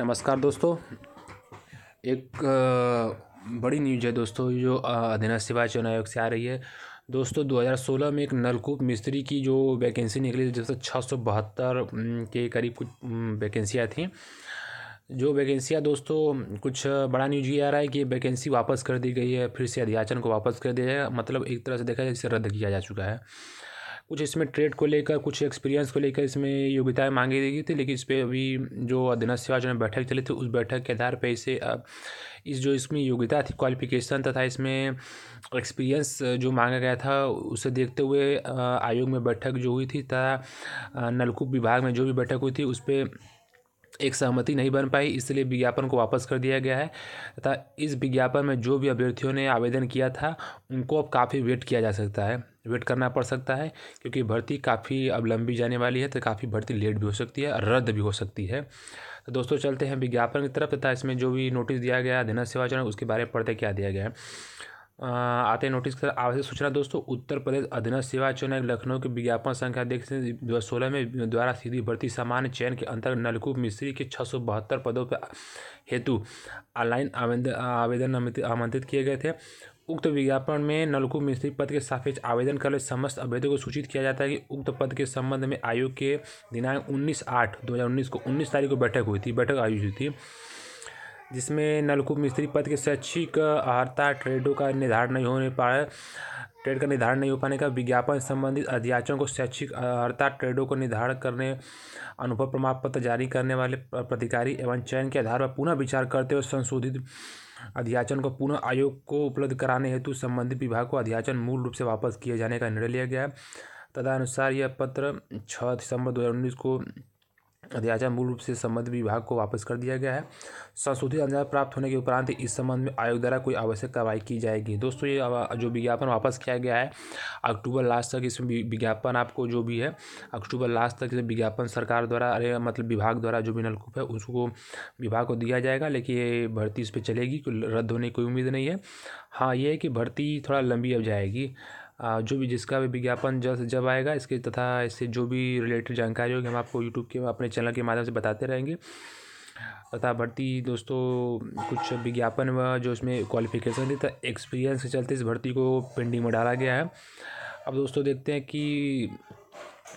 नमस्कार दोस्तों एक बड़ी न्यूज है दोस्तों जो अधीनस्थ सेवा चयन आयोग से आ रही है दोस्तों 2016 में एक नलकूप मिस्त्री की जो वैकेंसी निकली जैसे छः सौ बहत्तर के करीब कुछ वैकेंसियाँ थीं जो वैकेंसियाँ दोस्तों कुछ बड़ा न्यूज ये आ रहा है कि वैकेंसी वापस कर दी गई है फिर से अध्याचन को वापस कर दिया जाएगा मतलब एक तरह से देखा जाए इसे रद्द किया जा चुका है कुछ इसमें ट्रेड को लेकर कुछ एक्सपीरियंस को लेकर इसमें योग्यताएं मांगी गई थी लेकिन इस पर अभी जो अधीनस्थ सेवा जो बैठक चली थी उस बैठक के आधार पर इसे अब इस जो इसमें योग्यता थी क्वालिफिकेशन तथा इसमें एक्सपीरियंस जो मांगा गया था उसे देखते हुए आयोग में बैठक जो हुई थी तथा नलकूप विभाग में जो भी बैठक हुई थी उस पर एक सहमति नहीं बन पाई इसलिए विज्ञापन को वापस कर दिया गया है तथा इस विज्ञापन में जो भी अभ्यर्थियों ने आवेदन किया था उनको अब काफ़ी वेट किया जा सकता है वेट करना पड़ सकता है क्योंकि भर्ती काफ़ी अब लंबी जाने वाली है तो काफ़ी भर्ती लेट भी हो सकती है रद्द भी हो सकती है तो दोस्तों चलते हैं विज्ञापन की तरफ तथा इसमें जो भी नोटिस दिया गया अधीन सेवाचरण उसके बारे में पढ़ते क्या दिया गया है आते नोटिस कर आवश्यक सूचना दोस्तों उत्तर प्रदेश अधीनस्थ सेवा चयन लखनऊ के विज्ञापन संख्या देख दो सोलह में द्वारा सीधी भर्ती सामान्य चयन के अंतर्गत नलकूप मिस्त्री के छः सौ बहत्तर पदों पर हेतु ऑनलाइन आवेदन आवेदन आमंत्रित किए गए थे उक्त विज्ञापन में नलकूप मिस्त्री पद के सापेक्ष आवेदन कर समस्त अभ्यर्थियों को सूचित किया जाता है कि उक्त पद के संबंध में आयोग के दिनांक उन्नीस आठ दो हज़ार उन्नीस को उन्नीस तारीख को बैठक हुई थी बैठक आयोजित हुई थी जिसमें नलकूप मिस्त्री पद के शैक्षिक अर्हता ट्रेडों का निर्धारण नहीं होने पा ट्रेड का निर्धारण नहीं हो पाने का विज्ञापन संबंधित अध्याचों को शैक्षिक अर्हता ट्रेडों को निर्धारण करने अनुभव प्रमाण पत्र जारी करने वाले प्राधिकारी एवं चयन के आधार पर पुनः विचार करते हुए संशोधित अध्याचन को पुनः आयोग को उपलब्ध कराने हेतु संबंधित विभाग को अध्याचन मूल रूप से वापस किए जाने का निर्णय लिया गया है तदनुसार यह पत्र छः दिसंबर दो को अध्यादेश मूल रूप से संबंध विभाग को वापस कर दिया गया है संशोधित अनुदान प्राप्त होने के उपरांत इस संबंध में आयोग द्वारा कोई आवश्यक कार्रवाई की जाएगी दोस्तों ये जो विज्ञापन वापस किया गया है अक्टूबर लास्ट तक इसमें विज्ञापन आपको जो भी है अक्टूबर लास्ट तक विज्ञापन सरकार द्वारा अरे मतलब विभाग द्वारा जो भी नलकूप है उसको विभाग को दिया जाएगा लेकिन ये भर्ती इस पर चलेगी रद्द होने की कोई उम्मीद नहीं है हाँ ये है कि भर्ती थोड़ा लंबी अब जाएगी जो भी जिसका भी विज्ञापन जब जब आएगा इसके तथा इससे जो भी रिलेटेड जानकारी होगी हम आपको यूट्यूब के अपने चैनल के माध्यम से बताते रहेंगे तथा भर्ती दोस्तों कुछ विज्ञापन व जो इसमें क्वालिफिकेशन थी तथा एक्सपीरियंस के चलते इस भर्ती को पेंडिंग में डाला गया है अब दोस्तों देखते हैं कि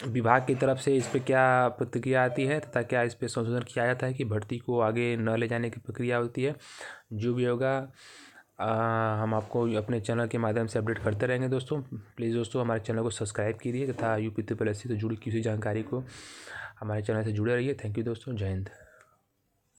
विभाग की तरफ से इस पर क्या प्रतिक्रिया आती है तथा क्या इस पर संशोधन किया जाता है कि भर्ती को आगे न ले जाने की प्रक्रिया होती है जो भी होगा हम आपको अपने चैनल के माध्यम से अपडेट करते रहेंगे दोस्तों प्लीज़ दोस्तों हमारे चैनल को सब्सक्राइब कीजिए तथा यू पी से जुड़ी किसी जानकारी को हमारे चैनल से जुड़े रहिए थैंक यू दोस्तों जय हिंद